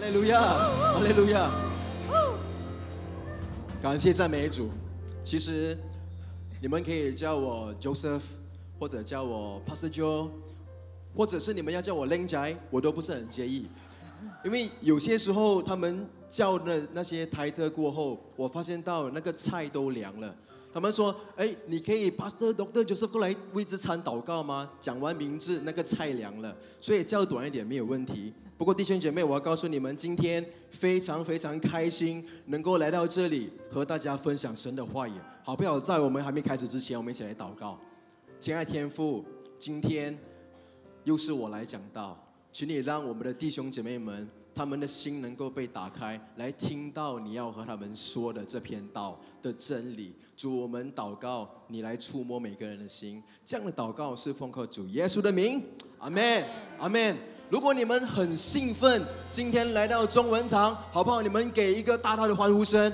哈利路亚，哈利路亚！感谢赞美主。其实你们可以叫我 Joseph，或者叫我 Pastor Joe，或者是你们要叫我 a i 我都不是很介意。因为有些时候他们叫了那些台特过后，我发现到那个菜都凉了。他们说：“哎，你可以把这、doctor 就是过来为这餐祷告吗？”讲完名字，那个菜凉了，所以叫短一点没有问题。不过弟兄姐妹，我要告诉你们，今天非常非常开心，能够来到这里和大家分享神的话语。好不好？在我们还没开始之前，我们一起来祷告。亲爱天父，今天又是我来讲道，请你让我们的弟兄姐妹们。他们的心能够被打开，来听到你要和他们说的这篇道的真理。主，我们祷告，你来触摸每个人的心。这样的祷告是奉靠主耶稣的名，阿门，阿门。如果你们很兴奋，今天来到中文堂，好不好？你们给一个大大的欢呼声。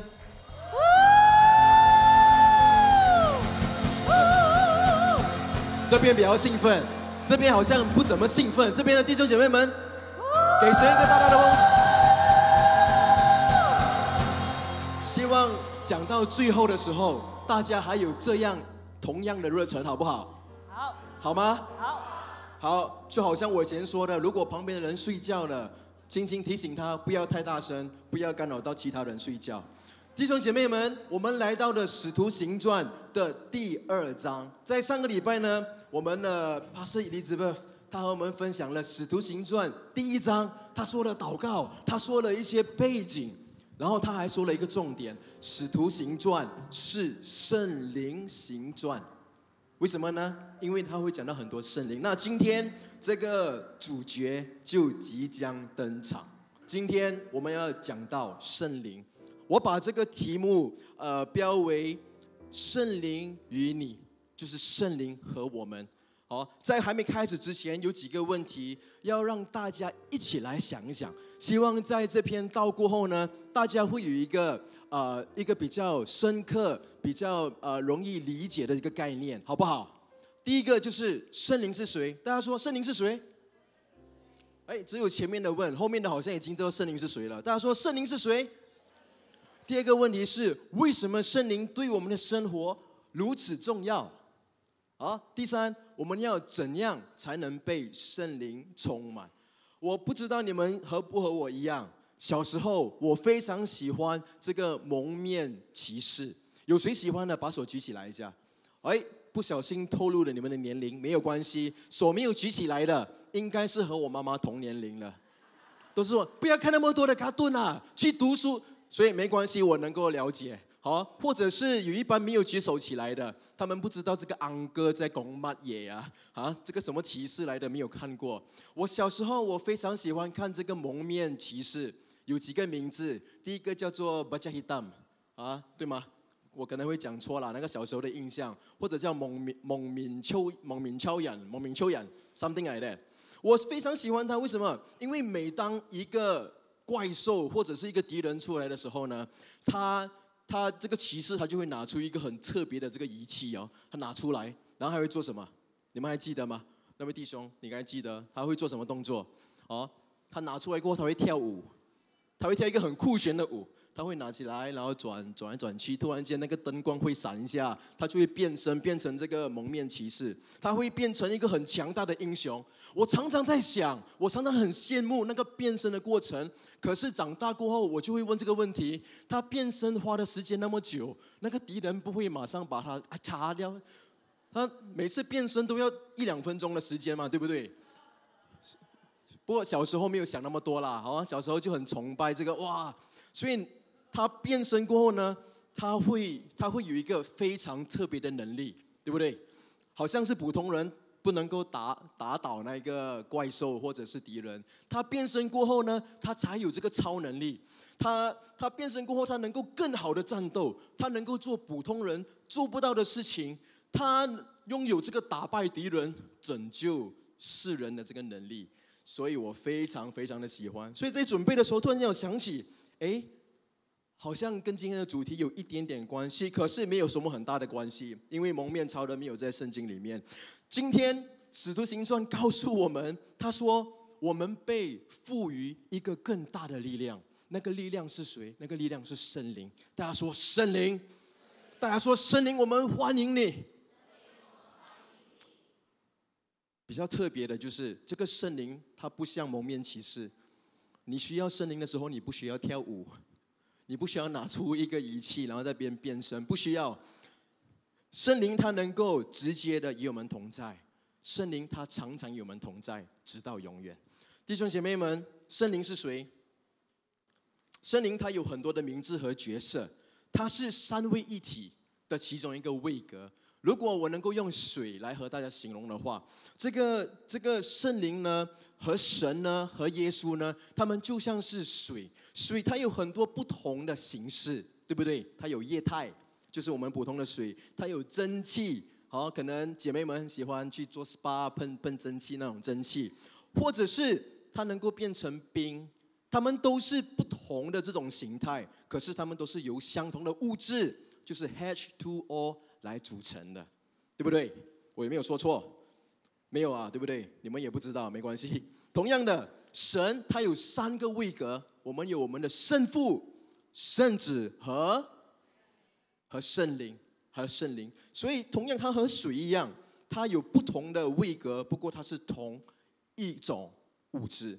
这边比较兴奋，这边好像不怎么兴奋。这边的弟兄姐妹们。给谁一个大大的拥抱？希望讲到最后的时候，大家还有这样同样的热忱，好不好？好，好吗？好好，就好像我以前说的，如果旁边的人睡觉了，轻轻提醒他，不要太大声，不要干扰到其他人睡觉。弟兄姐妹们，我们来到了《使徒行传》的第二章，在上个礼拜呢，我们的 Pastor Elizabeth。他和我们分享了《使徒行传》第一章，他说了祷告，他说了一些背景，然后他还说了一个重点：《使徒行传》是圣灵行传。为什么呢？因为他会讲到很多圣灵。那今天这个主角就即将登场。今天我们要讲到圣灵，我把这个题目呃标为“圣灵与你”，就是圣灵和我们。好，在还没开始之前，有几个问题要让大家一起来想一想。希望在这篇道过后呢，大家会有一个呃一个比较深刻、比较呃容易理解的一个概念，好不好？第一个就是圣灵是谁？大家说圣灵是谁？哎，只有前面的问，后面的好像已经知道圣灵是谁了。大家说圣灵是谁？第二个问题是为什么圣灵对我们的生活如此重要？好，第三，我们要怎样才能被圣灵充满？我不知道你们和不和我一样。小时候，我非常喜欢这个蒙面骑士，有谁喜欢的，把手举起来一下。哎，不小心透露了你们的年龄，没有关系。手没有举起来的，应该是和我妈妈同年龄了。都是说不要看那么多的卡顿啊，去读书。所以没关系，我能够了解。好，或者是有一班没有接手起来的，他们不知道这个安哥在拱乜嘢啊？啊，这个什么骑士来的没有看过？我小时候我非常喜欢看这个蒙面骑士，有几个名字，第一个叫做 i d a m 啊，对吗？我可能会讲错了，那个小时候的印象，或者叫蒙蒙面秋蒙面超人蒙面超人，something like that。我非常喜欢他，为什么？因为每当一个怪兽或者是一个敌人出来的时候呢，他。他这个骑士，他就会拿出一个很特别的这个仪器哦，他拿出来，然后还会做什么？你们还记得吗？那位弟兄，你还记得？他会做什么动作？哦，他拿出来过后，他会跳舞，他会跳一个很酷炫的舞。他会拿起来，然后转转来转去，突然间那个灯光会闪一下，他就会变身变成这个蒙面骑士，他会变成一个很强大的英雄。我常常在想，我常常很羡慕那个变身的过程。可是长大过后，我就会问这个问题：他变身花的时间那么久，那个敌人不会马上把他擦掉？他每次变身都要一两分钟的时间嘛，对不对？不过小时候没有想那么多啦，好啊，小时候就很崇拜这个哇，所以。他变身过后呢，他会他会有一个非常特别的能力，对不对？好像是普通人不能够打打倒那个怪兽或者是敌人。他变身过后呢，他才有这个超能力。他他变身过后，他能够更好的战斗，他能够做普通人做不到的事情。他拥有这个打败敌人、拯救世人的这个能力，所以我非常非常的喜欢。所以在准备的时候，突然间我想起，哎。好像跟今天的主题有一点点关系，可是没有什么很大的关系，因为蒙面超人没有在圣经里面。今天使徒行传告诉我们，他说我们被赋予一个更大的力量，那个力量是谁？那个力量是圣灵。大家说圣灵？大家说圣灵，我们欢迎你。比较特别的就是这个圣灵，它不像蒙面骑士，你需要圣灵的时候，你不需要跳舞。你不需要拿出一个仪器，然后在边变身，不需要。圣灵他能够直接的与我们同在，圣灵他常常与我们同在，直到永远。弟兄姐妹们，圣灵是谁？圣灵他有很多的名字和角色，他是三位一体的其中一个位格。如果我能够用水来和大家形容的话，这个这个圣灵呢，和神呢，和耶稣呢，他们就像是水，水它有很多不同的形式，对不对？它有液态，就是我们普通的水；它有蒸汽，好，可能姐妹们很喜欢去做 SPA，喷喷蒸汽那种蒸汽，或者是它能够变成冰，它们都是不同的这种形态，可是它们都是由相同的物质，就是 H2O。来组成的，对不对？我有没有说错？没有啊，对不对？你们也不知道，没关系。同样的，神他有三个位格，我们有我们的圣父、圣子和和圣灵和圣灵。所以，同样它和水一样，它有不同的位格，不过它是同一种物质。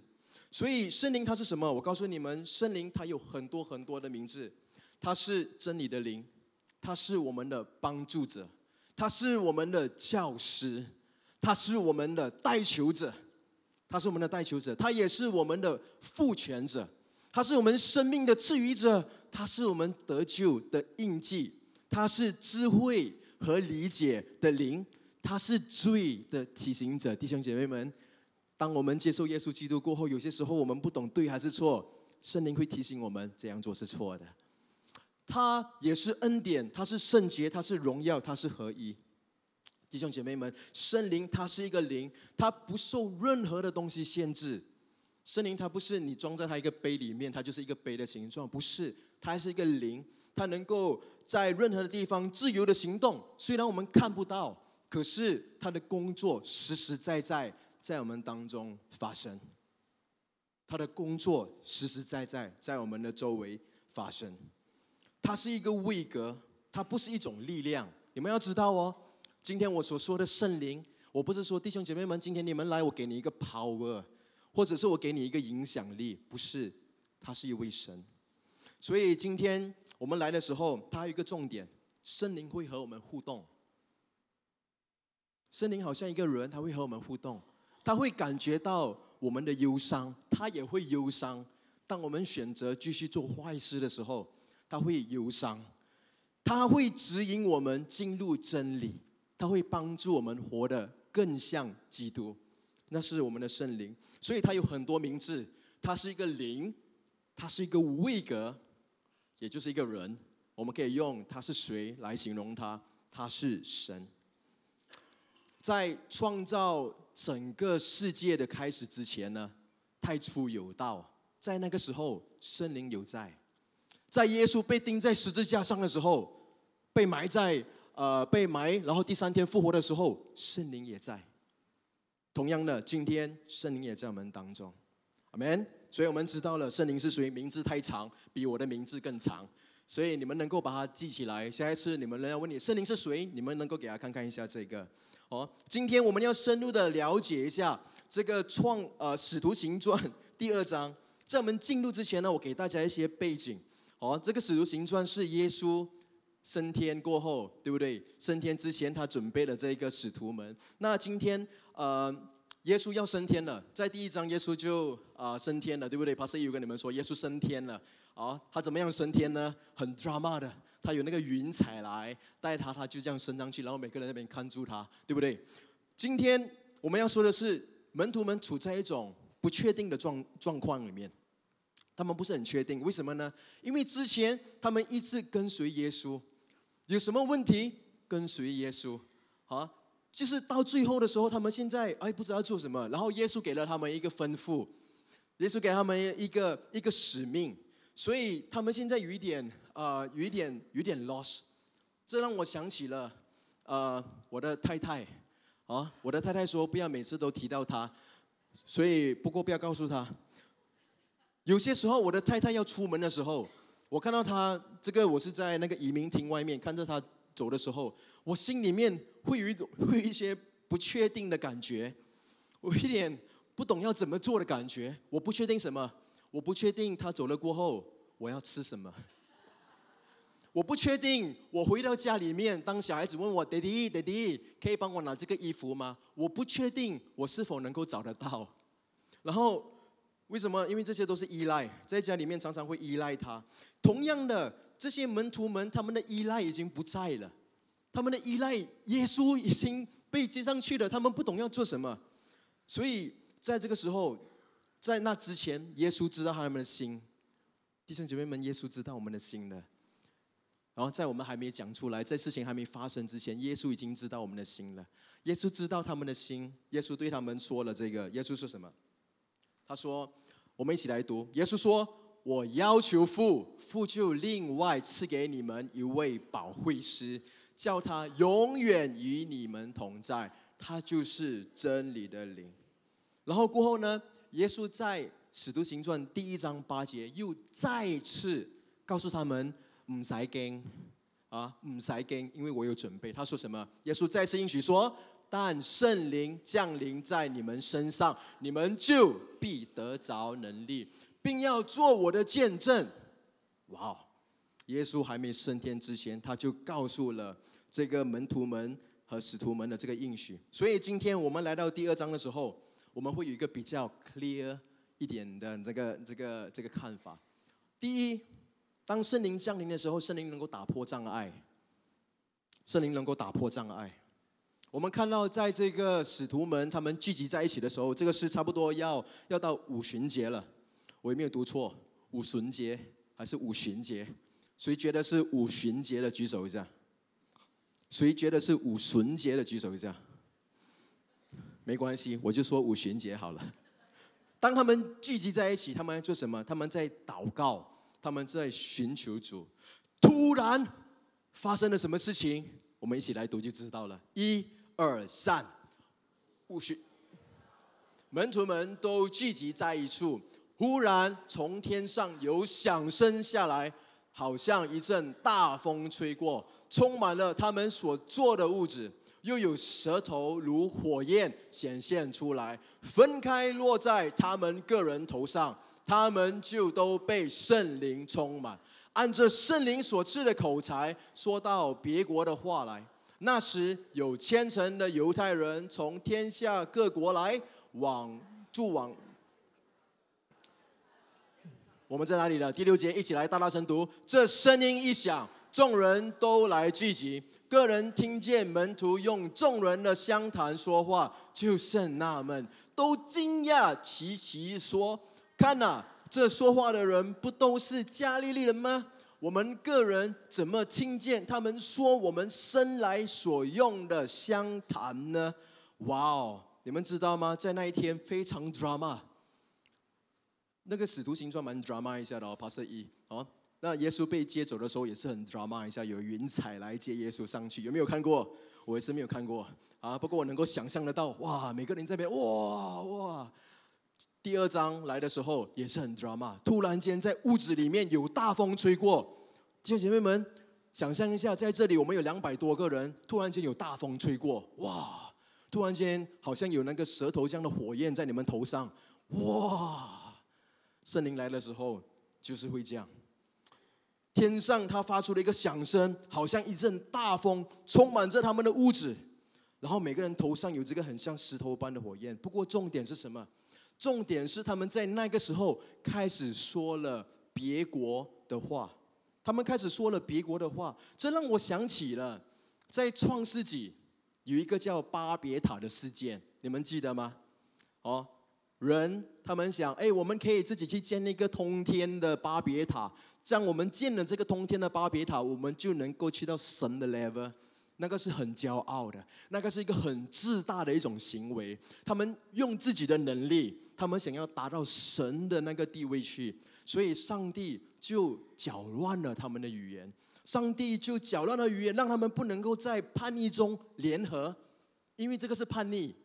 所以，圣灵它是什么？我告诉你们，圣灵它有很多很多的名字，它是真理的灵。他是我们的帮助者，他是我们的教师，他是我们的带球者，他是我们的带球者，他也是我们的父权者，他是我们生命的赐予者，他是我们得救的印记，他是智慧和理解的灵，他是罪的提醒者。弟兄姐妹们，当我们接受耶稣基督过后，有些时候我们不懂对还是错，圣灵会提醒我们这样做是错的。它也是恩典，它是圣洁，它是荣耀，它是合一。弟兄姐妹们，圣灵它是一个灵，它不受任何的东西限制。圣灵它不是你装在它一个杯里面，它就是一个杯的形状，不是，它还是一个灵，它能够在任何的地方自由的行动。虽然我们看不到，可是它的工作实实在在在我们当中发生，它的工作实实在在在我们的周围发生。它是一个位格，它不是一种力量。你们要知道哦，今天我所说的圣灵，我不是说弟兄姐妹们，今天你们来，我给你一个 power，或者是我给你一个影响力，不是，它是一位神。所以今天我们来的时候，它有一个重点：圣灵会和我们互动。圣灵好像一个人，他会和我们互动，他会感觉到我们的忧伤，他也会忧伤。当我们选择继续做坏事的时候，他会忧伤，他会指引我们进入真理，他会帮助我们活得更像基督，那是我们的圣灵，所以他有很多名字，他是一个灵，他是一个位格，也就是一个人，我们可以用他是谁来形容他，他是神，在创造整个世界的开始之前呢，太初有道，在那个时候，圣灵有在。在耶稣被钉在十字架上的时候，被埋在呃被埋，然后第三天复活的时候，圣灵也在。同样的，今天圣灵也在我们当中阿 m n 所以我们知道了圣灵是谁，名字太长，比我的名字更长，所以你们能够把它记起来。下一次你们人要问你圣灵是谁，你们能够给他看看一下这个。哦，今天我们要深入的了解一下这个创呃使徒行传第二章。在我们进入之前呢，我给大家一些背景。好，这个使徒行传是耶稣升天过后，对不对？升天之前，他准备了这一个使徒们。那今天，呃，耶稣要升天了，在第一章耶稣就啊升天了，对不对？帕森有跟你们说，耶稣升天了。啊，他怎么样升天呢？很 drama 的，他有那个云彩来带他，他就这样升上去，然后每个人那边看住他，对不对？今天我们要说的是，门徒们处在一种不确定的状状况里面。他们不是很确定，为什么呢？因为之前他们一直跟随耶稣，有什么问题跟随耶稣啊？就是到最后的时候，他们现在哎不知道做什么。然后耶稣给了他们一个吩咐，耶稣给他们一个一个使命，所以他们现在有一点啊，有一点有点 lost。这让我想起了呃，我的太太啊，我的太太说不要每次都提到他，所以不过不要告诉他。有些时候，我的太太要出门的时候，我看到她这个，我是在那个移民厅外面看着她走的时候，我心里面会有一种会有一些不确定的感觉，我一点不懂要怎么做的感觉。我不确定什么，我不确定她走了过后我要吃什么，我不确定我回到家里面，当小孩子问我：“爹地爹地，可以帮我拿这个衣服吗？”我不确定我是否能够找得到，然后。为什么？因为这些都是依赖，在家里面常常会依赖他。同样的，这些门徒们他们的依赖已经不在了，他们的依赖耶稣已经被接上去了，他们不懂要做什么。所以在这个时候，在那之前，耶稣知道他们的心。弟兄姐妹们，耶稣知道我们的心了。然后在我们还没讲出来，在事情还没发生之前，耶稣已经知道我们的心了。耶稣知道他们的心，耶稣对他们说了这个：耶稣说什么？他说：“我们一起来读。耶稣说：‘我要求父，父就另外赐给你们一位保惠师，叫他永远与你们同在。他就是真理的灵。’然后过后呢，耶稣在《使徒行传》第一章八节又再次告诉他们：‘唔使惊，啊，唔使惊，因为我有准备。’他说什么？耶稣再次应许说。”但圣灵降临在你们身上，你们就必得着能力，并要做我的见证。哇！耶稣还没升天之前，他就告诉了这个门徒们和使徒们的这个应许。所以，今天我们来到第二章的时候，我们会有一个比较 clear 一点的这个这个这个看法。第一，当圣灵降临的时候，圣灵能够打破障碍，圣灵能够打破障碍。我们看到，在这个使徒们他们聚集在一起的时候，这个是差不多要要到五旬节了，我有没有读错？五旬节还是五旬节？谁觉得是五旬节的举手一下？谁觉得是五旬节的举手一下？没关系，我就说五旬节好了。当他们聚集在一起，他们做什么？他们在祷告，他们在寻求主。突然发生了什么事情？我们一起来读就知道了。一二三，勿需。门徒们都聚集在一处，忽然从天上有响声下来，好像一阵大风吹过，充满了他们所做的屋子。又有舌头如火焰显现出来，分开落在他们个人头上，他们就都被圣灵充满，按着圣灵所赐的口才，说到别国的话来。那时有千乘的犹太人从天下各国来往住往。我们在哪里了？第六节一起来大大声读。这声音一响，众人都来聚集。个人听见门徒用众人的相谈说话，就甚纳闷，都惊讶齐齐说：“看呐，这说话的人不都是加利利人吗？”我们个人怎么听见他们说我们生来所用的香潭呢？哇哦，你们知道吗？在那一天非常 drama，那个使徒行传蛮 drama 一下的哦。p a s r 一，哦。那耶稣被接走的时候也是很 drama 一下，有云彩来接耶稣上去，有没有看过？我也是没有看过啊。不过我能够想象得到，哇，每个人在边，哇哇。第二章来的时候也是很 drama，突然间在屋子里面有大风吹过，弟兄姐妹们，想象一下，在这里我们有两百多个人，突然间有大风吹过，哇！突然间好像有那个舌头这样的火焰在你们头上，哇！圣灵来的时候就是会这样，天上它发出了一个响声，好像一阵大风充满着他们的屋子，然后每个人头上有这个很像石头般的火焰。不过重点是什么？重点是他们在那个时候开始说了别国的话，他们开始说了别国的话，这让我想起了在创世纪有一个叫巴别塔的事件，你们记得吗？哦，人他们想，哎，我们可以自己去建一个通天的巴别塔，这样我们建了这个通天的巴别塔，我们就能够去到神的 level，那个是很骄傲的，那个是一个很自大的一种行为，他们用自己的能力。他们想要达到神的那个地位去，所以上帝就搅乱了他们的语言，上帝就搅乱了语言，让他们不能够在叛逆中联合，因为这个是叛逆，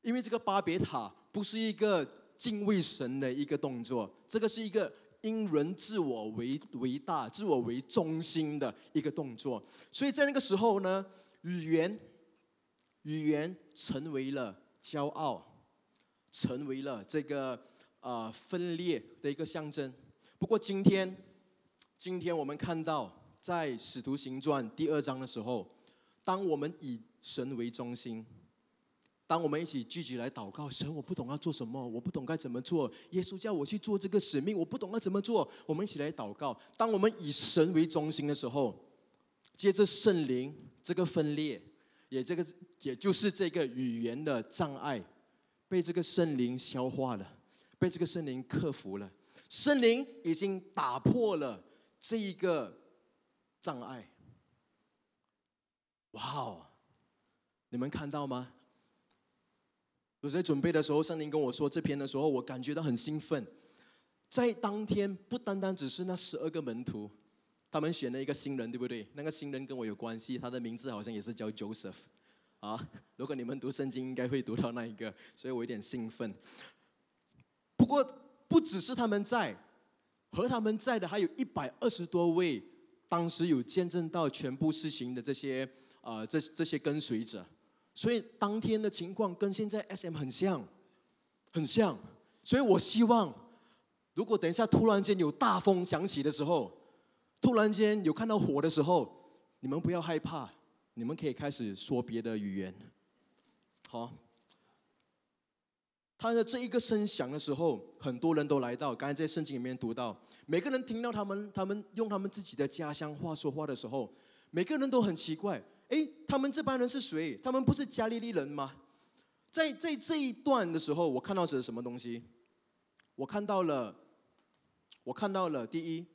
因为这个巴别塔不是一个敬畏神的一个动作，这个是一个因人自我为为大、自我为中心的一个动作，所以在那个时候呢，语言语言成为了骄傲。成为了这个啊分裂的一个象征。不过今天，今天我们看到在《使徒行传》第二章的时候，当我们以神为中心，当我们一起聚集来祷告，神我不懂要做什么，我不懂该怎么做。耶稣叫我去做这个使命，我不懂要怎么做。我们一起来祷告。当我们以神为中心的时候，接着圣灵这个分裂，也这个也就是这个语言的障碍。被这个圣灵消化了，被这个圣灵克服了，圣灵已经打破了这一个障碍。哇哦，你们看到吗？我在准备的时候，圣灵跟我说这篇的时候，我感觉到很兴奋。在当天，不单单只是那十二个门徒，他们选了一个新人，对不对？那个新人跟我有关系，他的名字好像也是叫 Joseph。啊，如果你们读圣经，应该会读到那一个，所以我有点兴奋。不过不只是他们在，和他们在的还有一百二十多位当时有见证到全部事情的这些啊，这这些跟随者。所以当天的情况跟现在 S.M 很像，很像。所以我希望，如果等一下突然间有大风响起的时候，突然间有看到火的时候，你们不要害怕。你们可以开始说别的语言。好，他的这一个声响的时候，很多人都来到。刚才在圣经里面读到，每个人听到他们他们用他们自己的家乡话说话的时候，每个人都很奇怪。哎，他们这帮人是谁？他们不是加利利人吗？在在这一段的时候，我看到是什么东西？我看到了，我看到了。第一，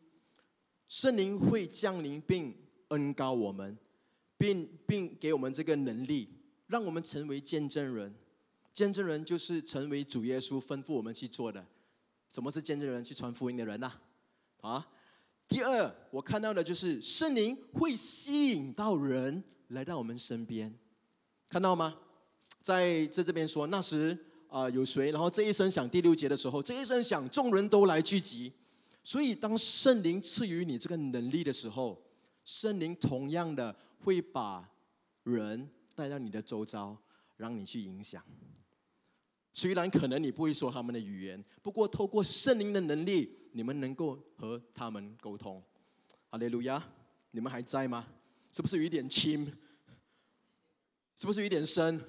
圣灵会降临并恩高我们。并并给我们这个能力，让我们成为见证人。见证人就是成为主耶稣吩咐我们去做的。什么是见证人？去传福音的人呐？啊！第二，我看到的就是圣灵会吸引到人来到我们身边，看到吗？在在这边说，那时啊，有谁？然后这一声响第六节的时候，这一声响，众人都来聚集。所以，当圣灵赐予你这个能力的时候，圣灵同样的。会把人带到你的周遭，让你去影响。虽然可能你不会说他们的语言，不过透过圣灵的能力，你们能够和他们沟通。哈利路亚！你们还在吗？是不是有点轻？是不是有点深？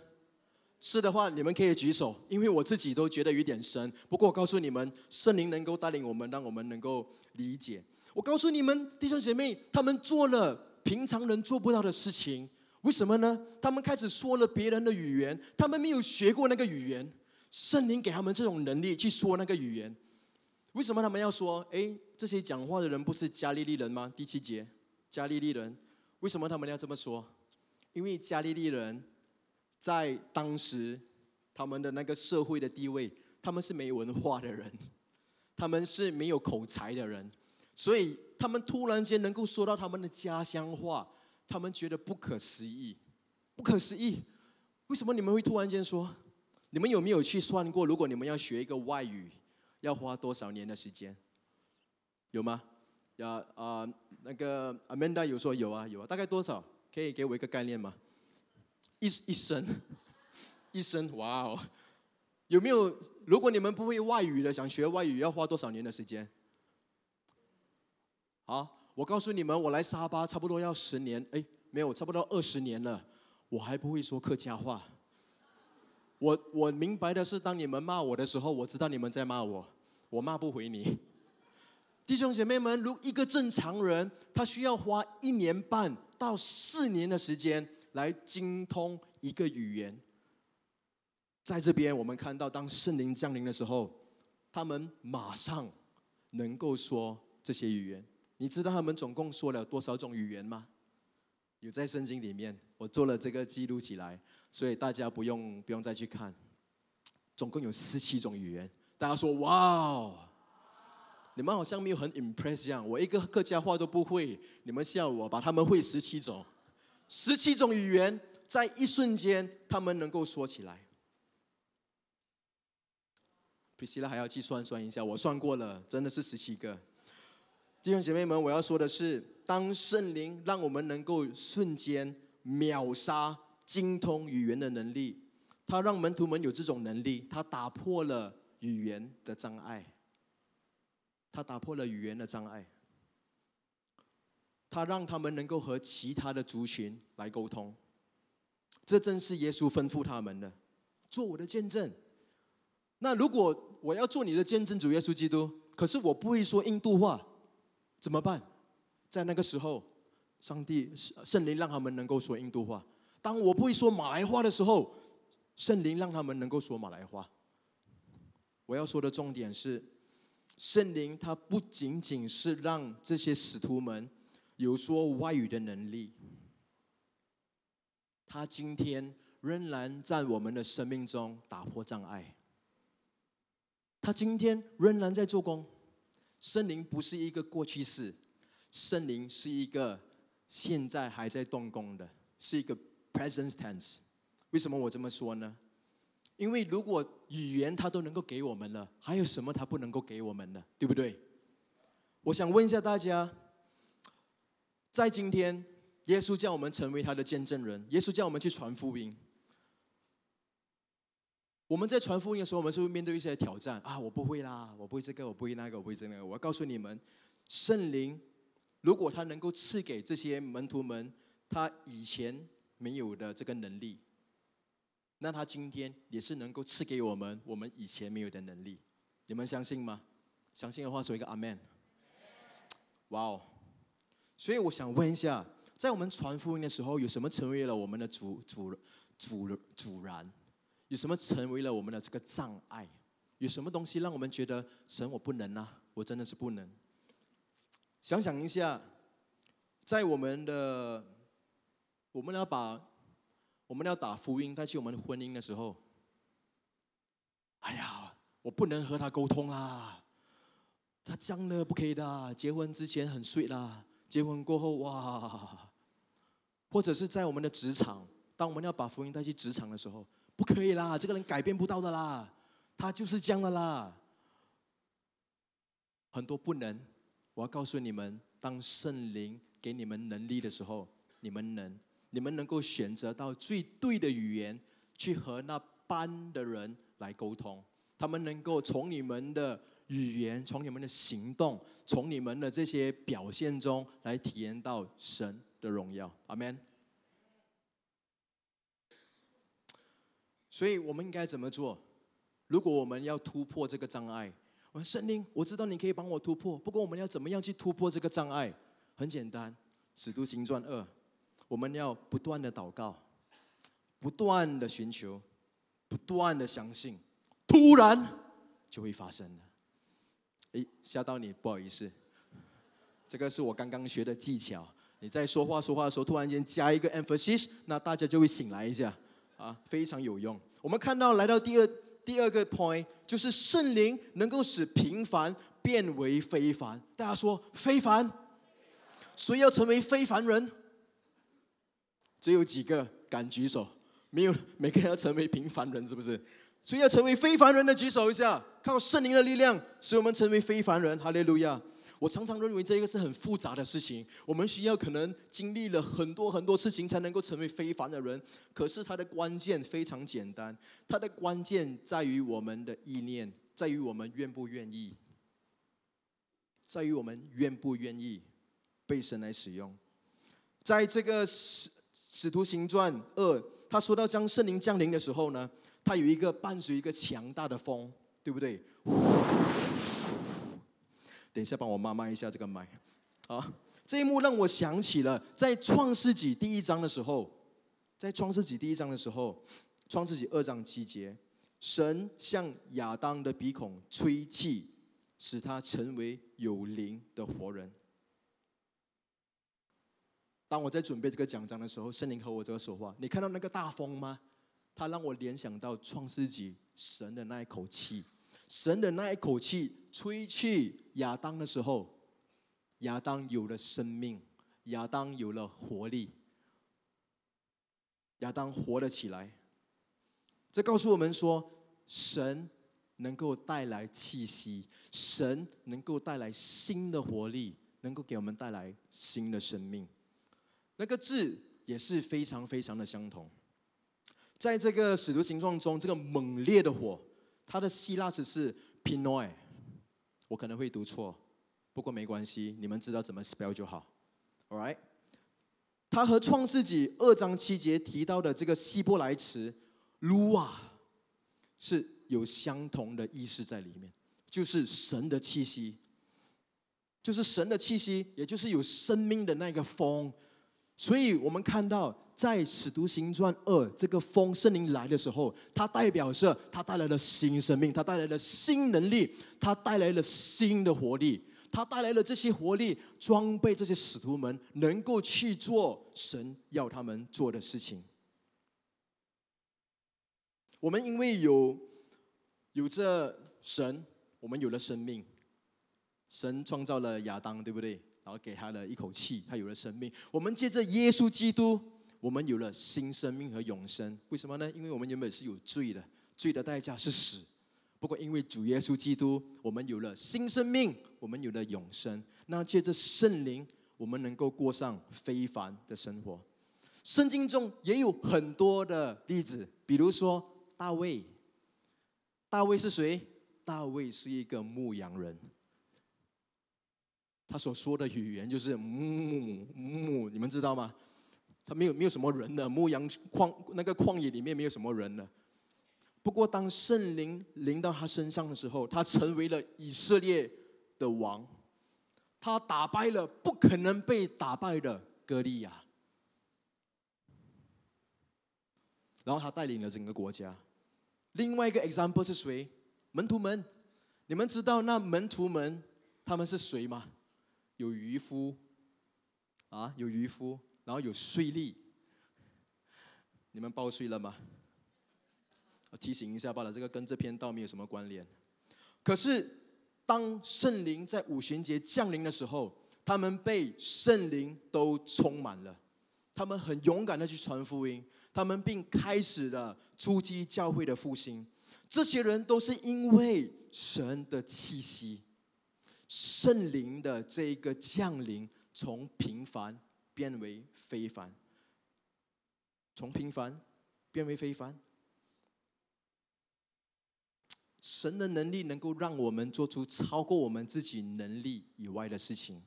是的话，你们可以举手，因为我自己都觉得有点深。不过我告诉你们，圣灵能够带领我们，让我们能够理解。我告诉你们，弟兄姐妹，他们做了。平常人做不到的事情，为什么呢？他们开始说了别人的语言，他们没有学过那个语言。圣灵给他们这种能力去说那个语言，为什么他们要说？哎，这些讲话的人不是加利利人吗？第七节，加利利人，为什么他们要这么说？因为加利利人在当时他们的那个社会的地位，他们是没文化的人，他们是没有口才的人，所以。他们突然间能够说到他们的家乡话，他们觉得不可思议，不可思议。为什么你们会突然间说？你们有没有去算过，如果你们要学一个外语，要花多少年的时间？有吗？啊啊，那个 Amanda 有说有啊有啊，大概多少？可以给我一个概念吗？一一生，一生。哇哦，有没有？如果你们不会外语的，想学外语要花多少年的时间？好，我告诉你们，我来沙巴差不多要十年，哎，没有，差不多二十年了，我还不会说客家话。我我明白的是，当你们骂我的时候，我知道你们在骂我，我骂不回你。弟兄姐妹们，如一个正常人，他需要花一年半到四年的时间来精通一个语言。在这边，我们看到，当圣灵降临的时候，他们马上能够说这些语言。你知道他们总共说了多少种语言吗？有在圣经里面，我做了这个记录起来，所以大家不用不用再去看。总共有十七种语言，大家说哇，哦！你们好像没有很 impress 一样。我一个客家话都不会，你们笑我把他们会十七种，十七种语言在一瞬间他们能够说起来，比希拉还要去算算一下，我算过了，真的是十七个。弟兄姐妹们，我要说的是：当圣灵让我们能够瞬间秒杀精通语言的能力，他让门徒们有这种能力，他打破了语言的障碍，他打破了语言的障碍，他让他们能够和其他的族群来沟通。这正是耶稣吩咐他们的：做我的见证。那如果我要做你的见证，主耶稣基督，可是我不会说印度话。怎么办？在那个时候，上帝圣灵让他们能够说印度话。当我不会说马来话的时候，圣灵让他们能够说马来话。我要说的重点是，圣灵他不仅仅是让这些使徒们有说外语的能力，他今天仍然在我们的生命中打破障碍。他今天仍然在做工。圣灵不是一个过去式，圣灵是一个现在还在动工的，是一个 present tense。为什么我这么说呢？因为如果语言他都能够给我们了，还有什么他不能够给我们的？对不对？我想问一下大家，在今天，耶稣叫我们成为他的见证人，耶稣叫我们去传福音。我们在传福音的时候，我们是不是面对一些挑战啊？我不会啦，我不会这个，我不会那个，我不会这个。我要告诉你们，圣灵如果他能够赐给这些门徒们他以前没有的这个能力，那他今天也是能够赐给我们我们以前没有的能力。你们相信吗？相信的话，说一个阿门。哇哦！所以我想问一下，在我们传福音的时候，有什么成为了我们的阻阻阻阻燃？有什么成为了我们的这个障碍？有什么东西让我们觉得神我不能啊？我真的是不能。想想一下，在我们的我们要把我们要打福音带去我们的婚姻的时候，哎呀，我不能和他沟通啦，他将了，不可以的。结婚之前很睡啦，结婚过后哇。或者是在我们的职场，当我们要把福音带去职场的时候。不可以啦，这个人改变不到的啦，他就是这样的啦。很多不能，我要告诉你们，当圣灵给你们能力的时候，你们能，你们能够选择到最对的语言去和那班的人来沟通，他们能够从你们的语言、从你们的行动、从你们的这些表现中来体验到神的荣耀。阿门。所以，我们应该怎么做？如果我们要突破这个障碍，我圣灵，我知道你可以帮我突破。不过，我们要怎么样去突破这个障碍？很简单，《使徒行传》二，我们要不断的祷告，不断的寻求，不断的相信，突然就会发生了。哎，吓到你，不好意思。这个是我刚刚学的技巧。你在说话说话的时候，突然间加一个 emphasis，那大家就会醒来一下。啊，非常有用。我们看到来到第二第二个 point，就是圣灵能够使平凡变为非凡。大家说非凡，谁要成为非凡人？只有几个敢举手。没有每个人要成为平凡人，是不是？所以要成为非凡人的举手一下。靠圣灵的力量，使我们成为非凡人。哈利路亚。我常常认为这个是很复杂的事情，我们需要可能经历了很多很多事情才能够成为非凡的人。可是它的关键非常简单，它的关键在于我们的意念，在于我们愿不愿意，在于我们愿不愿意被神来使用。在这个使使徒行传二，他说到将圣灵降临的时候呢，他有一个伴随一个强大的风，对不对？等一下，帮我妈妈一下这个麦，好。这一幕让我想起了在创世纪第一章的时候，在创世纪第一章的时候，创世纪二章七节，神向亚当的鼻孔吹气，使他成为有灵的活人。当我在准备这个奖章的时候，圣灵和我这个说话，你看到那个大风吗？他让我联想到创世纪神的那一口气。神的那一口气吹去亚当的时候，亚当有了生命，亚当有了活力，亚当活了起来。这告诉我们说，神能够带来气息，神能够带来新的活力，能够给我们带来新的生命。那个字也是非常非常的相同，在这个使徒形状中，这个猛烈的火。它的希腊词是 p i n o y 我可能会读错，不过没关系，你们知道怎么 spell 就好，all right。它和创世纪二章七节提到的这个希伯来词 l u a 是有相同的意思在里面，就是神的气息，就是神的气息，也就是有生命的那个风。所以我们看到，在使徒行传二这个风圣灵来的时候，它代表着它带来了新生命，它带来了新能力，它带来了新的活力，它带来了这些活力装备这些使徒们，能够去做神要他们做的事情。我们因为有有着神，我们有了生命，神创造了亚当，对不对？然后给他了一口气，他有了生命。我们借着耶稣基督，我们有了新生命和永生。为什么呢？因为我们原本是有罪的，罪的代价是死。不过因为主耶稣基督，我们有了新生命，我们有了永生。那借着圣灵，我们能够过上非凡的生活。圣经中也有很多的例子，比如说大卫。大卫是谁？大卫是一个牧羊人。他所说的语言就是“木木”，你们知道吗？他没有没有什么人的牧羊旷那个旷野里面没有什么人的。不过，当圣灵临到他身上的时候，他成为了以色列的王。他打败了不可能被打败的歌利亚，然后他带领了整个国家。另外一个 example 是谁？门徒们，你们知道那门徒们他们是谁吗？有渔夫，啊，有渔夫，然后有税吏，你们报税了吗？提醒一下罢了，这个跟这篇道没有什么关联。可是，当圣灵在五旬节降临的时候，他们被圣灵都充满了，他们很勇敢的去传福音，他们并开始了初期教会的复兴。这些人都是因为神的气息。圣灵的这一个降临，从平凡变为非凡，从平凡变为非凡。神的能力能够让我们做出超过我们自己能力以外的事情，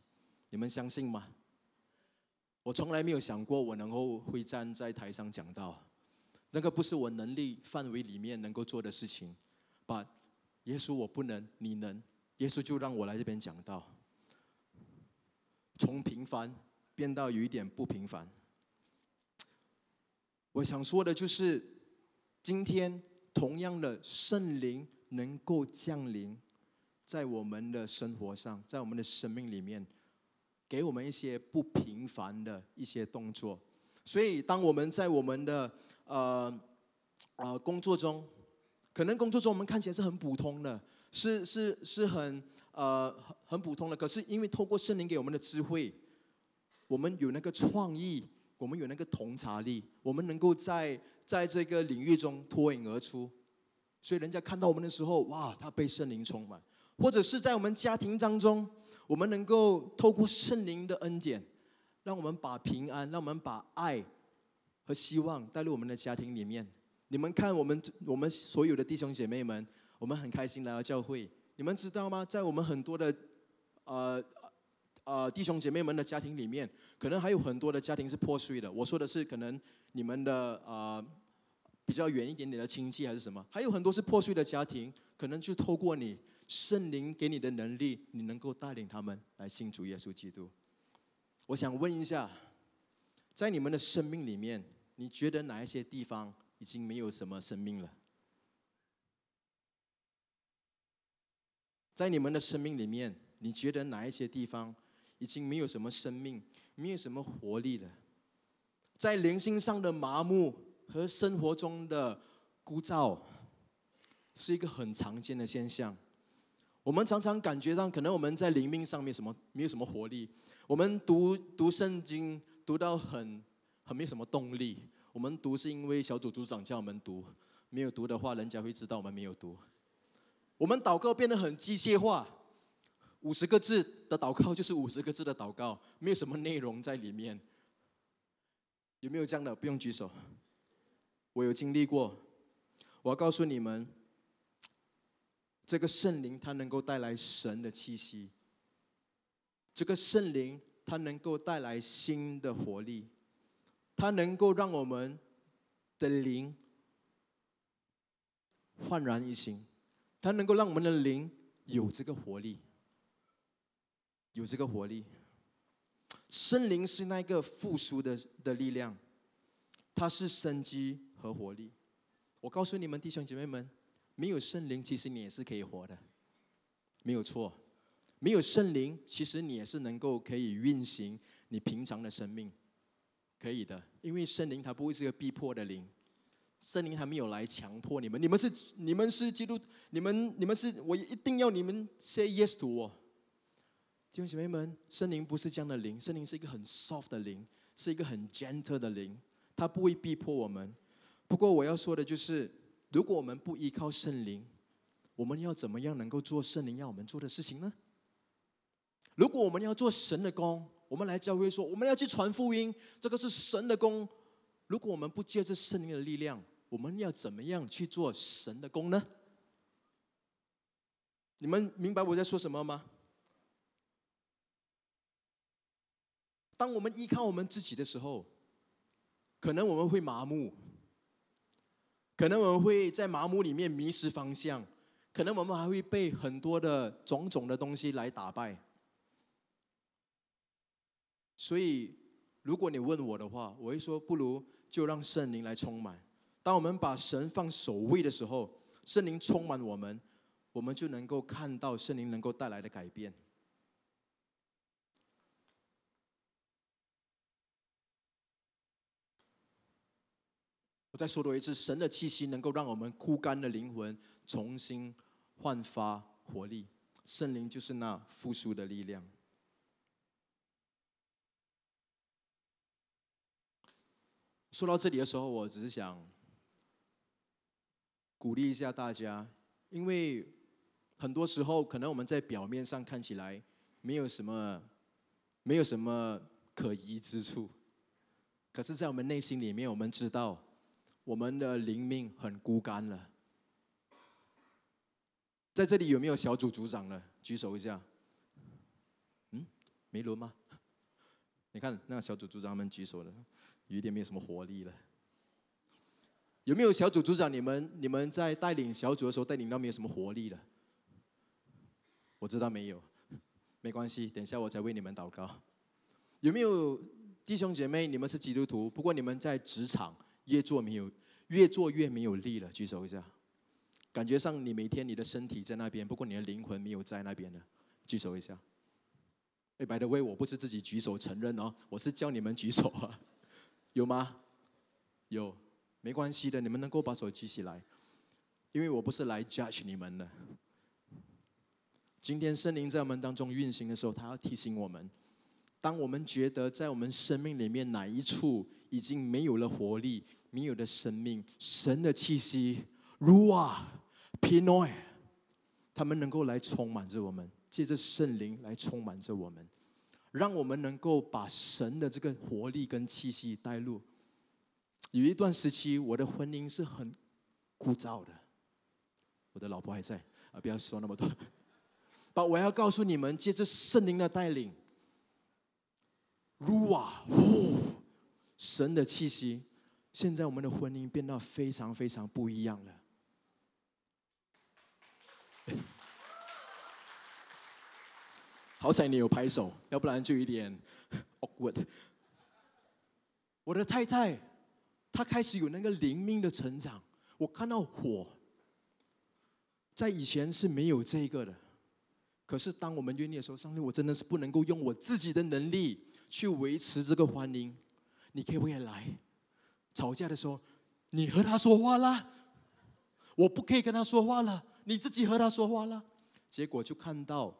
你们相信吗？我从来没有想过我能够会站在台上讲到，那个不是我能力范围里面能够做的事情，把也许我不能，你能。耶稣就让我来这边讲到，从平凡变到有一点不平凡。我想说的就是，今天同样的圣灵能够降临在我们的生活上，在我们的生命里面，给我们一些不平凡的一些动作。所以，当我们在我们的呃呃工作中，可能工作中我们看起来是很普通的。是是是很呃很很普通的，可是因为透过圣灵给我们的智慧，我们有那个创意，我们有那个洞察力，我们能够在在这个领域中脱颖而出，所以人家看到我们的时候，哇，他被圣灵充满，或者是在我们家庭当中，我们能够透过圣灵的恩典，让我们把平安、让我们把爱和希望带入我们的家庭里面。你们看，我们我们所有的弟兄姐妹们。我们很开心来到教会，你们知道吗？在我们很多的，呃，呃弟兄姐妹们的家庭里面，可能还有很多的家庭是破碎的。我说的是，可能你们的呃比较远一点点的亲戚还是什么，还有很多是破碎的家庭。可能就透过你圣灵给你的能力，你能够带领他们来信主耶稣基督。我想问一下，在你们的生命里面，你觉得哪一些地方已经没有什么生命了？在你们的生命里面，你觉得哪一些地方已经没有什么生命、没有什么活力了？在灵性上的麻木和生活中的枯燥，是一个很常见的现象。我们常常感觉到，可能我们在灵命上面什么没有什么活力。我们读读圣经，读到很很没有什么动力。我们读是因为小组组长叫我们读，没有读的话，人家会知道我们没有读。我们祷告变得很机械化，五十个字的祷告就是五十个字的祷告，没有什么内容在里面。有没有这样的？不用举手。我有经历过，我要告诉你们，这个圣灵它能够带来神的气息，这个圣灵它能够带来新的活力，它能够让我们的灵焕然一新。它能够让我们的灵有这个活力，有这个活力。圣灵是那个复苏的的力量，它是生机和活力。我告诉你们，弟兄姐妹们，没有圣灵，其实你也是可以活的，没有错。没有圣灵，其实你也是能够可以运行你平常的生命，可以的，因为圣灵它不会是个逼迫的灵。圣灵还没有来强迫你们，你们是你们是基督，你们你们是，我一定要你们 say yes to 我。弟兄姐妹们，圣灵不是这样的灵，圣灵是一个很 soft 的灵，是一个很 gentle 的灵，它不会逼迫我们。不过我要说的就是，如果我们不依靠圣灵，我们要怎么样能够做圣灵要我们做的事情呢？如果我们要做神的工，我们来教会说，我们要去传福音，这个是神的工。如果我们不借着圣灵的力量，我们要怎么样去做神的功呢？你们明白我在说什么吗？当我们依靠我们自己的时候，可能我们会麻木，可能我们会在麻木里面迷失方向，可能我们还会被很多的种种的东西来打败。所以。如果你问我的话，我会说：不如就让圣灵来充满。当我们把神放首位的时候，圣灵充满我们，我们就能够看到圣灵能够带来的改变。我再说多一次：神的气息能够让我们枯干的灵魂重新焕发活力。圣灵就是那复苏的力量。说到这里的时候，我只是想鼓励一下大家，因为很多时候可能我们在表面上看起来没有什么没有什么可疑之处，可是，在我们内心里面，我们知道我们的灵命很孤单了。在这里有没有小组组长呢？举手一下。嗯，没轮吗？你看，那个小组组长们举手了。有点没有什么活力了。有没有小组组长？你们你们在带领小组的时候，带领到没有什么活力了？我知道没有，没关系。等一下，我再为你们祷告。有没有弟兄姐妹？你们是基督徒，不过你们在职场越做没有，越做越没有力了。举手一下。感觉上你每天你的身体在那边，不过你的灵魂没有在那边了。举手一下。哎，白的威，我不是自己举手承认哦，我是叫你们举手啊。有吗？有，没关系的。你们能够把手举起来，因为我不是来 judge 你们的。今天圣灵在我们当中运行的时候，他要提醒我们：，当我们觉得在我们生命里面哪一处已经没有了活力、没有了生命、神的气息，rua，pino，他们能够来充满着我们，借着圣灵来充满着我们。让我们能够把神的这个活力跟气息带入。有一段时期，我的婚姻是很枯燥的。我的老婆还在啊，不要说那么多。把 我要告诉你们，借着圣灵的带领，如啊呼，神的气息，现在我们的婚姻变到非常非常不一样了。好彩你有拍手，要不然就有点 awkward。我的太太，她开始有那个灵命的成长。我看到火，在以前是没有这个的。可是当我们约念的时候，上帝，我真的是不能够用我自己的能力去维持这个婚姻。你可以不可以来？吵架的时候，你和他说话啦，我不可以跟他说话了，你自己和他说话了。结果就看到。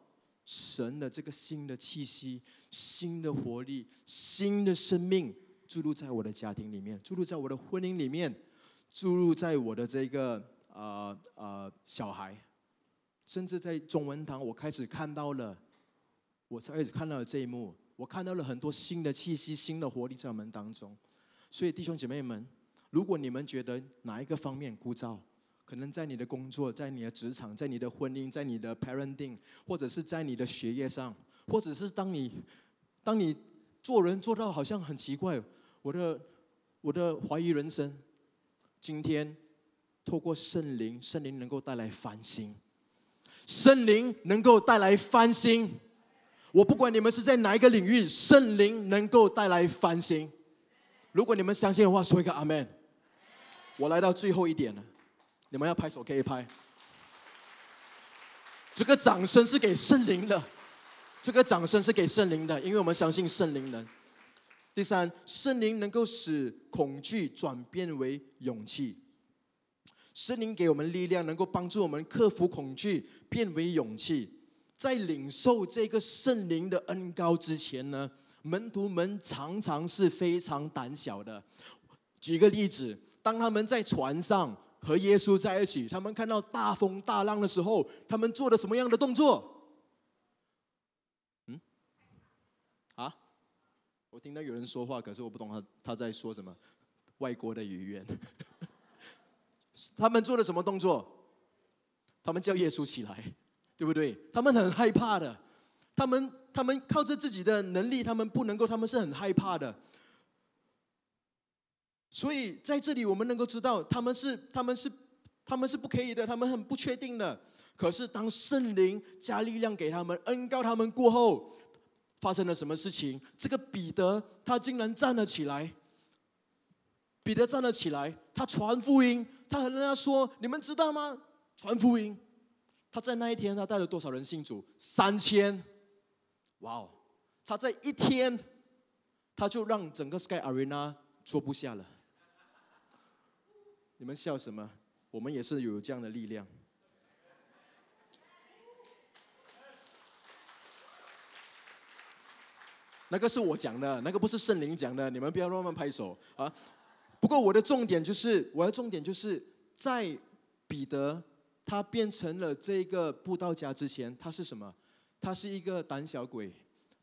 神的这个新的气息、新的活力、新的生命注入在我的家庭里面，注入在我的婚姻里面，注入在我的这个呃呃小孩，甚至在中文堂，我开始看到了，我才开始看到了这一幕，我看到了很多新的气息、新的活力在我们当中。所以弟兄姐妹们，如果你们觉得哪一个方面枯燥，可能在你的工作，在你的职场，在你的婚姻，在你的 parenting，或者是在你的学业上，或者是当你当你做人做到好像很奇怪，我的我的怀疑人生。今天透过圣灵，圣灵能够带来翻新，圣灵能够带来翻新。我不管你们是在哪一个领域，圣灵能够带来翻新。如果你们相信的话，说一个阿门。我来到最后一点了。你们要拍手，可以拍。这个掌声是给圣灵的，这个掌声是给圣灵的，因为我们相信圣灵能。第三，圣灵能够使恐惧转变为勇气。圣灵给我们力量，能够帮助我们克服恐惧，变为勇气。在领受这个圣灵的恩高之前呢，门徒们常常是非常胆小的。举个例子，当他们在船上。和耶稣在一起，他们看到大风大浪的时候，他们做了什么样的动作？嗯？啊？我听到有人说话，可是我不懂他他在说什么，外国的语言。他们做了什么动作？他们叫耶稣起来，对不对？他们很害怕的，他们他们靠着自己的能力，他们不能够，他们是很害怕的。所以在这里，我们能够知道他们是他们是他们是不可以的，他们很不确定的。可是当圣灵加力量给他们，恩告他们过后，发生了什么事情？这个彼得他竟然站了起来。彼得站了起来，他传福音，他和人家说：“你们知道吗？传福音。”他在那一天，他带了多少人信主？三千。哇哦！他在一天，他就让整个 Sky Arena 坐不下了。你们笑什么？我们也是有这样的力量。那个是我讲的，那个不是圣灵讲的，你们不要乱乱拍手啊！不过我的重点就是，我的重点就是在彼得他变成了这个布道家之前，他是什么？他是一个胆小鬼，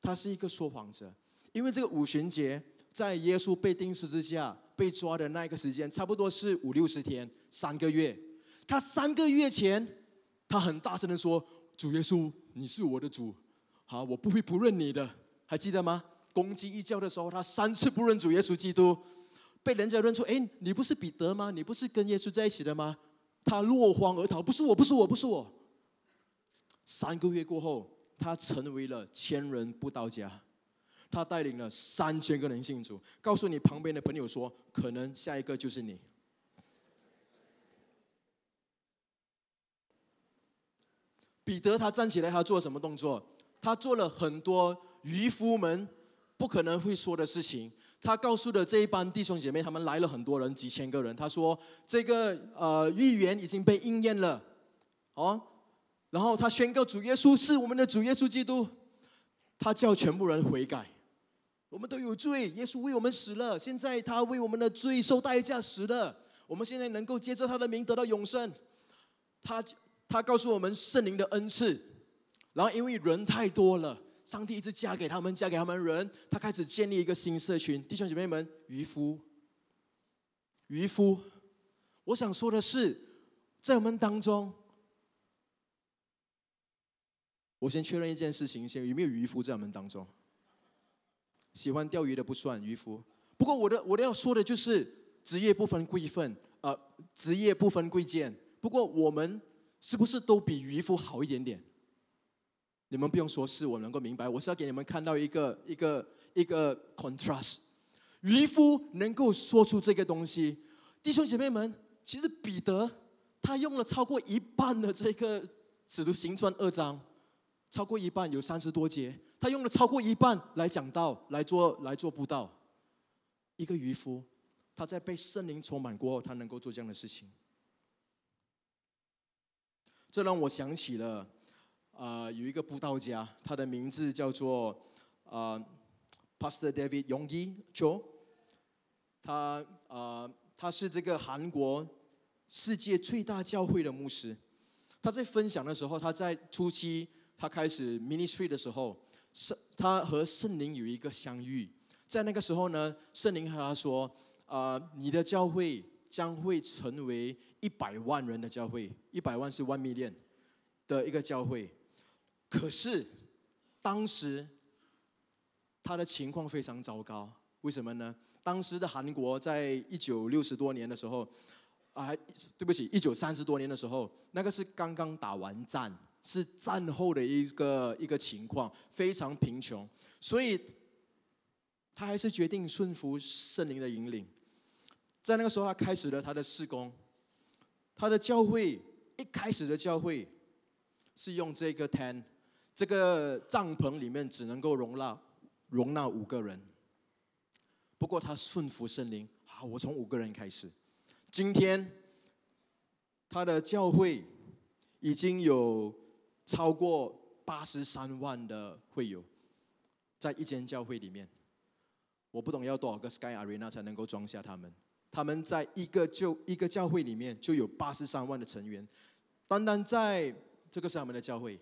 他是一个说谎者，因为这个五旬节在耶稣被钉死之下。被抓的那一个时间，差不多是五六十天，三个月。他三个月前，他很大声的说：“主耶稣，你是我的主，好，我不会不认你的，还记得吗？”攻击一教的时候，他三次不认主耶稣基督，被人家认出：“哎，你不是彼得吗？你不是跟耶稣在一起的吗？”他落荒而逃，不是我，不是我，不是我。三个月过后，他成为了千人不到家。他带领了三千个人信主，告诉你旁边的朋友说，可能下一个就是你。彼得他站起来，他做了什么动作？他做了很多渔夫们不可能会说的事情。他告诉的这一班弟兄姐妹，他们来了很多人，几千个人。他说：“这个呃预言已经被应验了哦。”然后他宣告主耶稣是我们的主耶稣基督，他叫全部人悔改。我们都有罪，耶稣为我们死了。现在他为我们的罪受代价死了。我们现在能够接着他的名得到永生。他他告诉我们圣灵的恩赐，然后因为人太多了，上帝一直嫁给他们，嫁给他们人。他开始建立一个新社群，弟兄姐妹们，渔夫，渔夫，我想说的是，在我们当中，我先确认一件事情，先有没有渔夫在我们当中？喜欢钓鱼的不算渔夫。不过我的我的要说的就是职业不分贵贱，呃，职业不分贵贱。不过我们是不是都比渔夫好一点点？你们不用说，是我能够明白。我是要给你们看到一个一个一个 contrast。渔夫能够说出这个东西，弟兄姐妹们，其实彼得他用了超过一半的这个使徒行传二章。超过一半有三十多节，他用了超过一半来讲道来做来做布道。一个渔夫，他在被圣灵充满过后，他能够做这样的事情。这让我想起了，啊，有一个布道家，他的名字叫做啊，Pastor David Yonggi Cho。他啊，他是这个韩国世界最大教会的牧师。他在分享的时候，他在初期。他开始 ministry 的时候，圣他和圣灵有一个相遇，在那个时候呢，圣灵和他说：“啊，你的教会将会成为一百万人的教会，一百万是万密链的一个教会。”可是当时他的情况非常糟糕，为什么呢？当时的韩国在一九六十多年的时候，啊，对不起，一九三十多年的时候，那个是刚刚打完战。是战后的一个一个情况，非常贫穷，所以他还是决定顺服圣灵的引领。在那个时候，他开始了他的施工，他的教会一开始的教会是用这个 t e n 这个帐篷里面只能够容纳容纳五个人。不过他顺服圣灵，啊，我从五个人开始。今天他的教会已经有。超过八十三万的会友，在一间教会里面，我不懂要多少个 Sky Arena 才能够装下他们。他们在一个就一个教会里面就有八十三万的成员，单单在这个是他们的教会，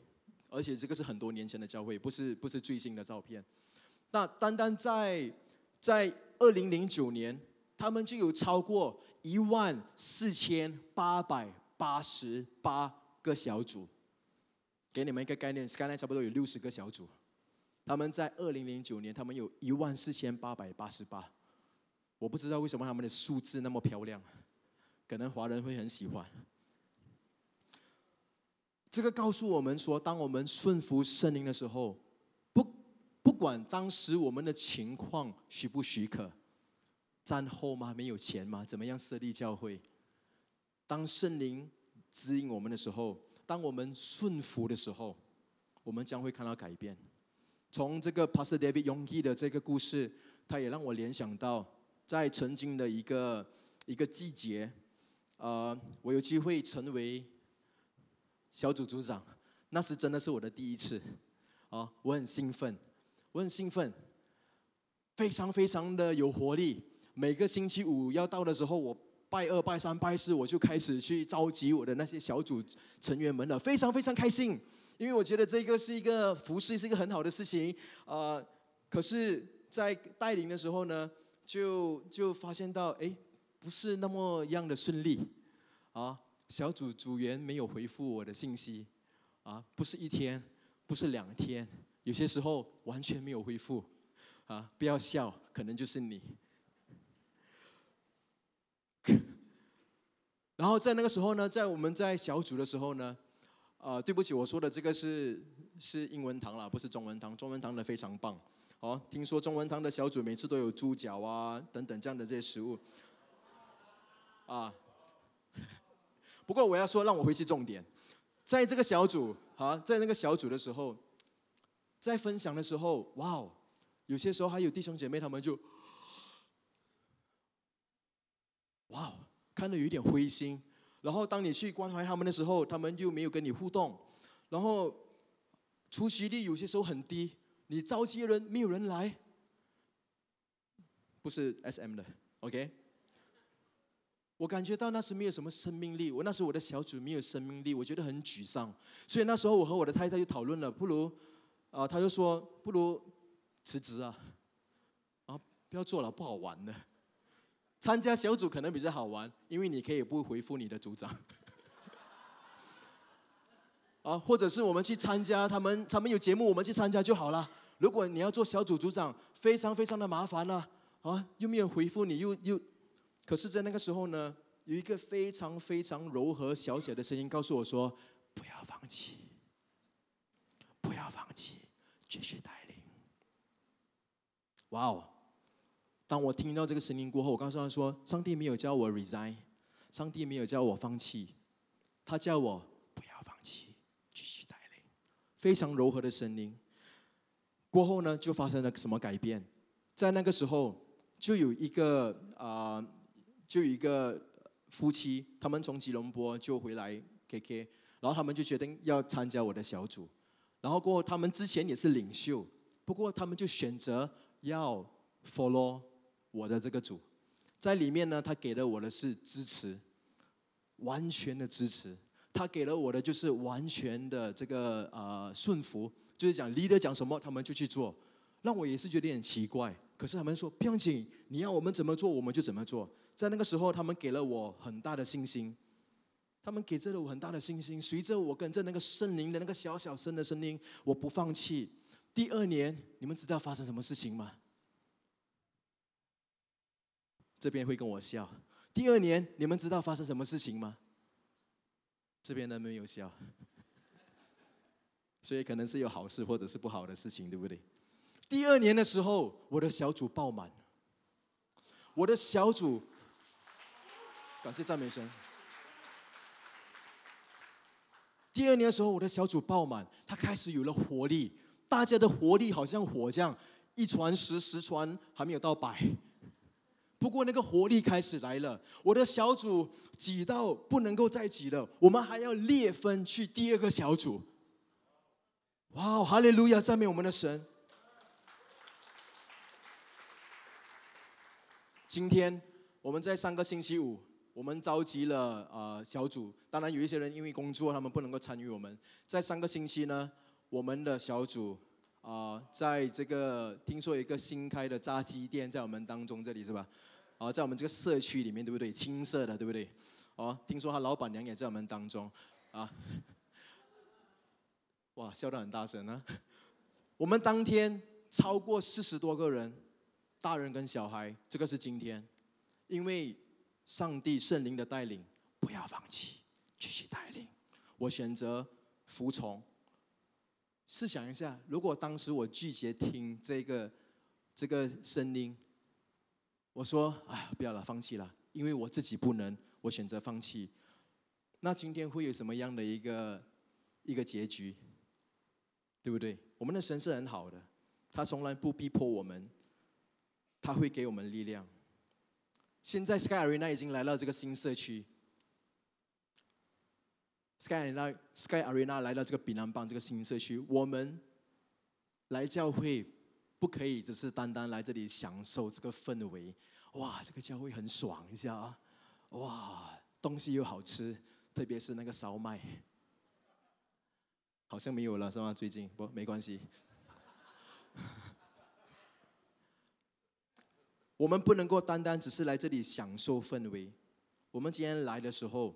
而且这个是很多年前的教会，不是不是最新的照片。那单单在在二零零九年，他们就有超过一万四千八百八十八个小组。给你们一个概念，Skyline 差不多有六十个小组，他们在二零零九年，他们有一万四千八百八十八。我不知道为什么他们的数字那么漂亮，可能华人会很喜欢。这个告诉我们说，当我们顺服圣灵的时候，不不管当时我们的情况许不许可，战后吗？没有钱吗？怎么样设立教会？当圣灵指引我们的时候。当我们顺服的时候，我们将会看到改变。从这个 Pastor David y o n g 的这个故事，他也让我联想到，在曾经的一个一个季节，呃，我有机会成为小组组长，那是真的是我的第一次，啊，我很兴奋，我很兴奋，非常非常的有活力。每个星期五要到的时候，我。拜二拜三拜四，我就开始去召集我的那些小组成员们了，非常非常开心，因为我觉得这个是一个服饰，是一个很好的事情，啊，可是，在带领的时候呢，就就发现到，哎，不是那么样的顺利，啊，小组组员没有回复我的信息，啊，不是一天，不是两天，有些时候完全没有回复，啊，不要笑，可能就是你。然后在那个时候呢，在我们在小组的时候呢，啊，对不起，我说的这个是是英文堂啦，不是中文堂。中文堂的非常棒，哦，听说中文堂的小组每次都有猪脚啊等等这样的这些食物，啊。不过我要说，让我回去重点，在这个小组啊，在那个小组的时候，在分享的时候，哇哦，有些时候还有弟兄姐妹他们就，哇哦。看得有点灰心，然后当你去关怀他们的时候，他们又没有跟你互动，然后出席率有些时候很低，你召集人没有人来，不是 S M 的，OK？我感觉到那时没有什么生命力，我那时我的小组没有生命力，我觉得很沮丧，所以那时候我和我的太太就讨论了，不如，啊，他就说不如辞职啊，啊，不要做了，不好玩的。参加小组可能比较好玩，因为你可以不回复你的组长。啊，或者是我们去参加他们，他们有节目，我们去参加就好了。如果你要做小组组长，非常非常的麻烦啊。啊，又没有回复你，又又。可是，在那个时候呢，有一个非常非常柔和小小的声音告诉我说：“不要放弃，不要放弃，继续带领。”哇哦！当我听到这个声音过后，我告诉他说：“上帝没有叫我 resign，上帝没有叫我放弃，他叫我不要放弃，继续带领。”非常柔和的声音。过后呢，就发生了什么改变？在那个时候，就有一个啊，就有一个夫妻，他们从吉隆坡就回来 KK，然后他们就决定要参加我的小组。然后过后，他们之前也是领袖，不过他们就选择要 follow。我的这个组，在里面呢，他给了我的是支持，完全的支持。他给了我的就是完全的这个呃顺服，就是讲 leader 讲什么，他们就去做。让我也是觉得很奇怪，可是他们说不要紧，你要我们怎么做，我们就怎么做。在那个时候，他们给了我很大的信心，他们给这了我很大的信心。随着我跟着那个圣灵的那个小小声的声音，我不放弃。第二年，你们知道发生什么事情吗？这边会跟我笑。第二年，你们知道发生什么事情吗？这边呢没有笑，所以可能是有好事或者是不好的事情，对不对？第二年的时候，我的小组爆满。我的小组，感谢赞美神。第二年的时候，我的小组爆满，他开始有了活力，大家的活力好像火一样，一传十，十传还没有到百。不过那个活力开始来了，我的小组挤到不能够再挤了，我们还要裂分去第二个小组。哇，哈利路亚，赞美我们的神！今天我们在上个星期五，我们召集了啊小组，当然有一些人因为工作他们不能够参与。我们在上个星期呢，我们的小组啊在这个听说一个新开的炸鸡店在我们当中这里是吧？哦，在我们这个社区里面，对不对？青涩的，对不对？哦，听说他老板娘也在我们当中，啊！哇，笑得很大声啊！我们当天超过四十多个人，大人跟小孩，这个是今天，因为上帝圣灵的带领，不要放弃，继续带领。我选择服从。试想一下，如果当时我拒绝听这个这个声音。我说：“哎，不要了，放弃了，因为我自己不能，我选择放弃。那今天会有什么样的一个一个结局？对不对？我们的神是很好的，他从来不逼迫我们，他会给我们力量。现在 Sky Arena 已经来到这个新社区，Sky Arena Sky Arena 来到这个比南邦这个新社区，我们来教会。”不可以，只是单单来这里享受这个氛围，哇，这个教会很爽一下啊！哇，东西又好吃，特别是那个烧麦，好像没有了是吗？最近不没关系。我们不能够单单只是来这里享受氛围。我们今天来的时候，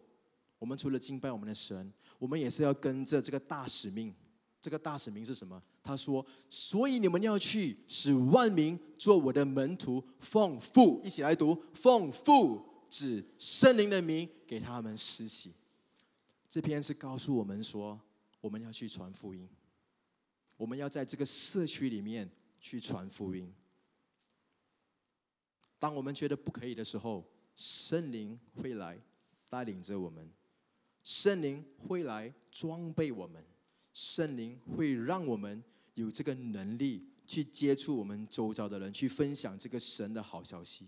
我们除了敬拜我们的神，我们也是要跟着这个大使命。这个大使命是什么？他说：“所以你们要去，使万民做我的门徒，奉父一起来读，奉父指圣灵的名给他们施洗。这篇是告诉我们说，我们要去传福音，我们要在这个社区里面去传福音。当我们觉得不可以的时候，圣灵会来带领着我们，圣灵会来装备我们，圣灵会让我们。”有这个能力去接触我们周遭的人，去分享这个神的好消息。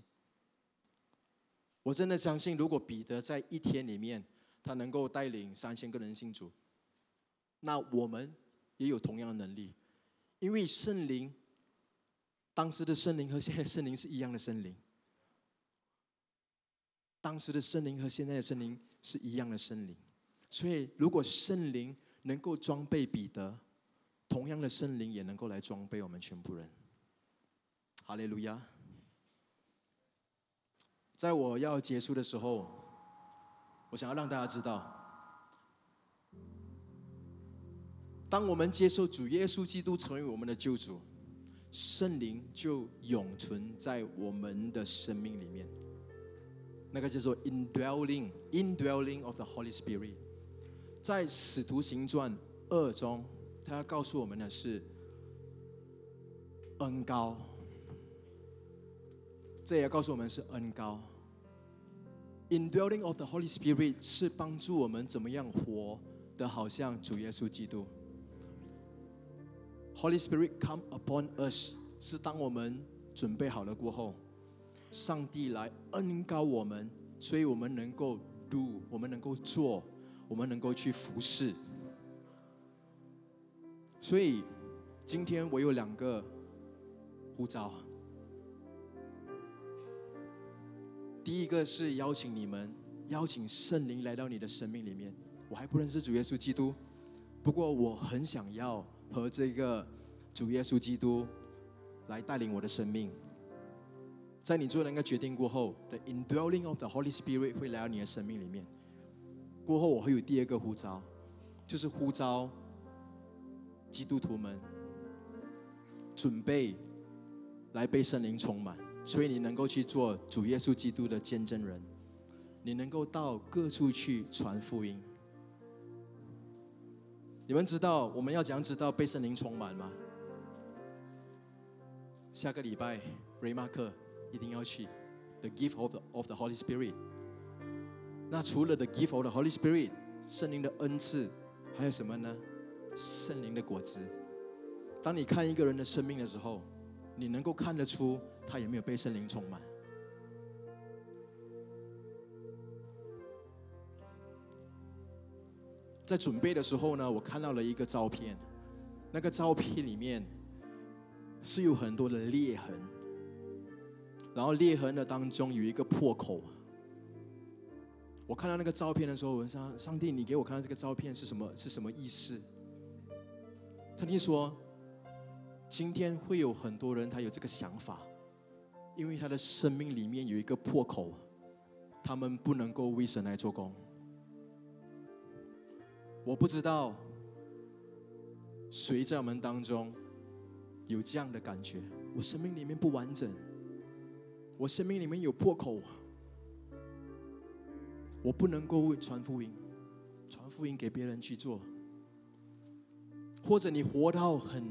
我真的相信，如果彼得在一天里面，他能够带领三千个人信主，那我们也有同样的能力。因为圣灵，当时的圣灵和现在圣灵是一样的圣灵，当时的圣灵和现在的圣灵是一样的圣灵。所以，如果圣灵能够装备彼得，同样的圣灵也能够来装备我们全部人。哈利路亚！在我要结束的时候，我想要让大家知道，当我们接受主耶稣基督成为我们的救主，圣灵就永存在我们的生命里面。那个叫做 indwelling，indwelling of the Holy Spirit，在使徒行传二中。他要告诉我们的是恩高，这也要告诉我们是恩高。In dwelling of the Holy Spirit 是帮助我们怎么样活的好像主耶稣基督。Holy Spirit come upon us 是当我们准备好了过后，上帝来恩高我们，所以我们能够 do，我们能够做，我们能够去服侍。所以，今天我有两个呼召。第一个是邀请你们，邀请圣灵来到你的生命里面。我还不认识主耶稣基督，不过我很想要和这个主耶稣基督来带领我的生命。在你做了那个决定过后，The indwelling of the Holy Spirit 会来到你的生命里面。过后我会有第二个呼召，就是呼召。基督徒们，准备来被圣灵充满，所以你能够去做主耶稣基督的见证人，你能够到各处去传福音。你们知道我们要样知道被圣灵充满吗？下个礼拜 remark 一定要去 The Gift of of the Holy Spirit。那除了 The Gift of the Holy Spirit，圣灵的恩赐还有什么呢？圣灵的果子。当你看一个人的生命的时候，你能够看得出他有没有被圣灵充满。在准备的时候呢，我看到了一个照片，那个照片里面是有很多的裂痕，然后裂痕的当中有一个破口。我看到那个照片的时候，我说：“上帝，你给我看到这个照片是什么？是什么意思？”曾经说，今天会有很多人，他有这个想法，因为他的生命里面有一个破口，他们不能够为神来做工。我不知道谁在我们当中有这样的感觉：，我生命里面不完整，我生命里面有破口，我不能够为传福音、传福音给别人去做。或者你活到很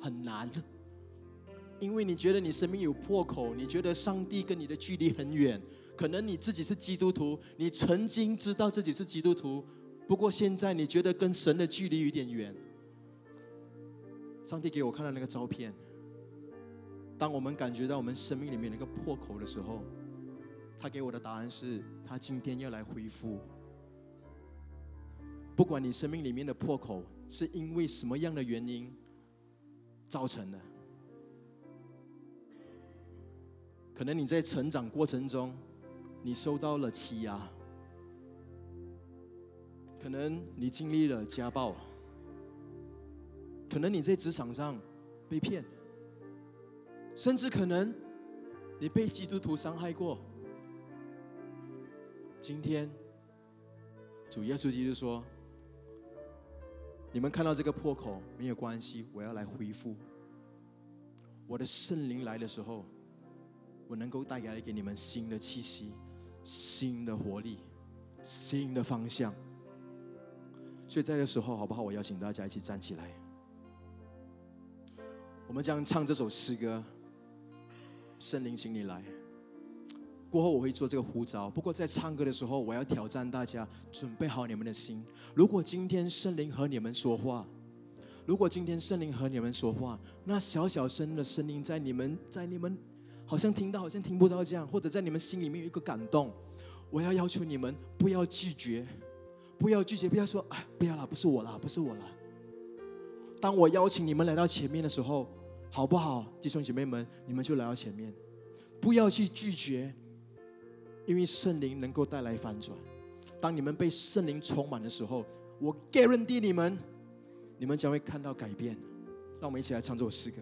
很难，因为你觉得你生命有破口，你觉得上帝跟你的距离很远。可能你自己是基督徒，你曾经知道自己是基督徒，不过现在你觉得跟神的距离有点远。上帝给我看到那个照片，当我们感觉到我们生命里面那个破口的时候，他给我的答案是他今天要来恢复。不管你生命里面的破口。是因为什么样的原因造成的？可能你在成长过程中，你受到了欺压；，可能你经历了家暴；，可能你在职场上被骗；，甚至可能你被基督徒伤害过。今天，主耶稣基督说。你们看到这个破口没有关系，我要来恢复。我的圣灵来的时候，我能够带给来给你们新的气息、新的活力、新的方向。所以在这个时候，好不好？我邀请大家一起站起来，我们将唱这首诗歌。圣灵，请你来。过后我会做这个呼召。不过在唱歌的时候，我要挑战大家，准备好你们的心。如果今天圣灵和你们说话，如果今天圣灵和你们说话，那小小声的声音在你们在你们好像听到，好像听不到这样，或者在你们心里面有一个感动，我要要求你们不要拒绝，不要拒绝，不要说哎不要了，不是我了，不是我了。当我邀请你们来到前面的时候，好不好，弟兄姐妹们？你们就来到前面，不要去拒绝。因为圣灵能够带来反转，当你们被圣灵充满的时候，我 guarantee 你们，你们将会看到改变。让我们一起来唱这首诗歌。